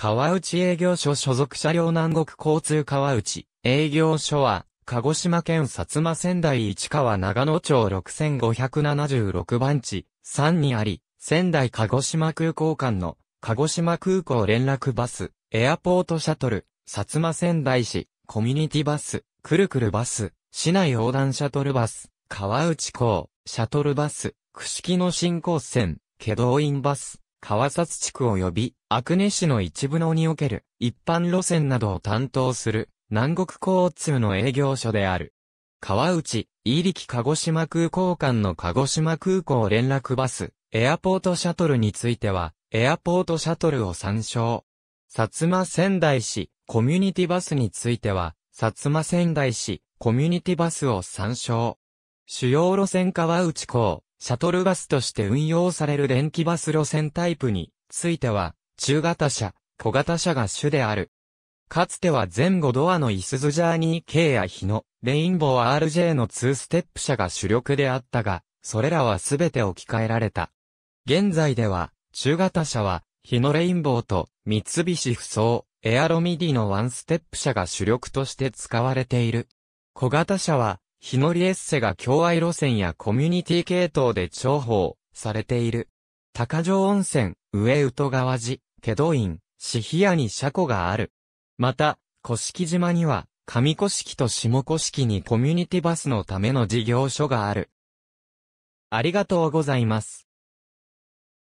川内営業所所属車両南国交通川内営業所は、鹿児島県薩摩仙台市川長野町6576番地3にあり、仙台鹿児島空港間の鹿児島空港連絡バス、エアポートシャトル、薩摩仙台市、コミュニティバス、くるくるバス、市内横断シャトルバス、川内港、シャトルバス、串木野新高線、祁動員バス、川札地区及び、阿久根市の一部のにおける、一般路線などを担当する、南国交通の営業所である。川内、飯力鹿児島空港間の鹿児島空港連絡バス、エアポートシャトルについては、エアポートシャトルを参照。薩摩仙台市、コミュニティバスについては、薩摩仙台市、コミュニティバスを参照。主要路線川内港、シャトルバスとして運用される電気バス路線タイプについては、中型車、小型車が主である。かつては前後ドアのイスズジャーニー K や日野、レインボー RJ の2ステップ車が主力であったが、それらはすべて置き換えられた。現在では、中型車は、日野レインボーと三菱不走、エアロミディのワンステップ車が主力として使われている。小型車は、日のりエッセが共愛路線やコミュニティ系統で重宝されている。高城温泉、上宇都川寺、ドイ院、シヒアに車庫がある。また、古式島には、上古式と下古式にコミュニティバスのための事業所がある。ありがとうございます。